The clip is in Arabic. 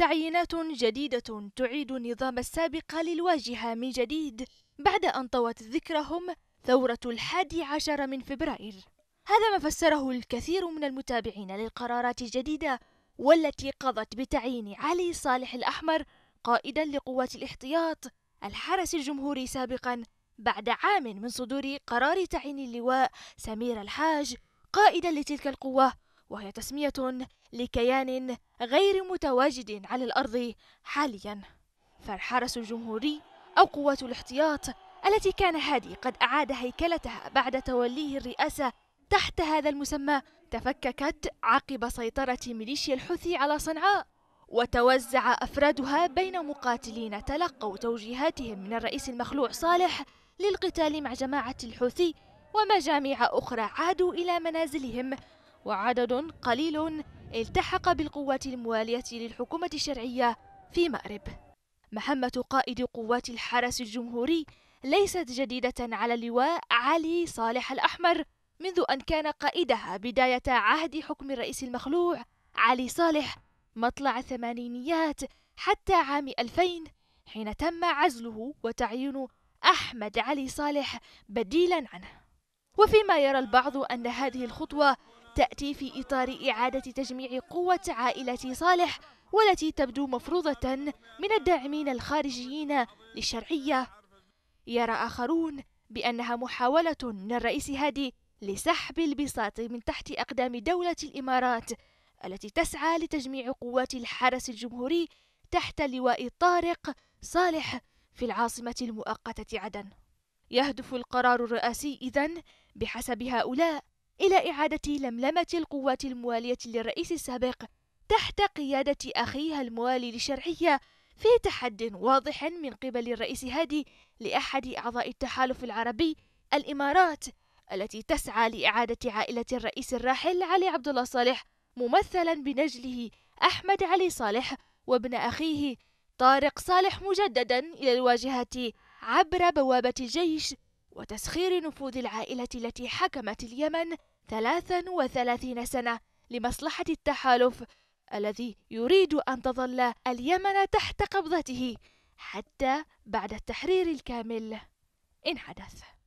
تعيينات جديدة تعيد النظام السابق للواجهة من جديد بعد أن طوت ذكرهم ثورة الحادي عشر من فبراير هذا ما فسره الكثير من المتابعين للقرارات الجديدة والتي قضت بتعيين علي صالح الأحمر قائدا لقوات الاحتياط الحرس الجمهوري سابقا بعد عام من صدور قرار تعيين اللواء سمير الحاج قائدا لتلك القوة وهي تسمية لكيان غير متواجد على الأرض حاليا فالحرس الجمهوري أو قوات الاحتياط التي كان هادي قد أعاد هيكلتها بعد توليه الرئاسة تحت هذا المسمى تفككت عقب سيطرة ميليشيا الحوثي على صنعاء وتوزع أفرادها بين مقاتلين تلقوا توجيهاتهم من الرئيس المخلوع صالح للقتال مع جماعة الحوثي ومجاميع أخرى عادوا إلى منازلهم وعدد قليل التحق بالقوات الموالية للحكومة الشرعية في مأرب مهمة قائد قوات الحرس الجمهوري ليست جديدة على اللواء علي صالح الأحمر منذ أن كان قائدها بداية عهد حكم الرئيس المخلوع علي صالح مطلع الثمانينيات حتى عام 2000 حين تم عزله وتعيين أحمد علي صالح بديلا عنه وفيما يرى البعض أن هذه الخطوة تأتي في إطار إعادة تجميع قوة عائلة صالح والتي تبدو مفروضة من الداعمين الخارجيين للشرعية يرى آخرون بأنها محاولة من الرئيس هادي لسحب البساط من تحت أقدام دولة الإمارات التي تسعى لتجميع قوات الحرس الجمهوري تحت لواء طارق صالح في العاصمة المؤقتة عدن يهدف القرار الرئاسي إذن بحسب هؤلاء إلى إعادة لملمة القوات الموالية للرئيس السابق تحت قيادة أخيها الموالي للشرعية في تحد واضح من قبل الرئيس هادي لأحد أعضاء التحالف العربي الإمارات التي تسعى لإعادة عائلة الرئيس الراحل علي عبد الله صالح ممثلا بنجله أحمد علي صالح وابن أخيه طارق صالح مجددا إلى الواجهة عبر بوابة الجيش وتسخير نفوذ العائلة التي حكمت اليمن 33 سنة لمصلحة التحالف الذي يريد أن تظل اليمن تحت قبضته حتى بعد التحرير الكامل إن حدث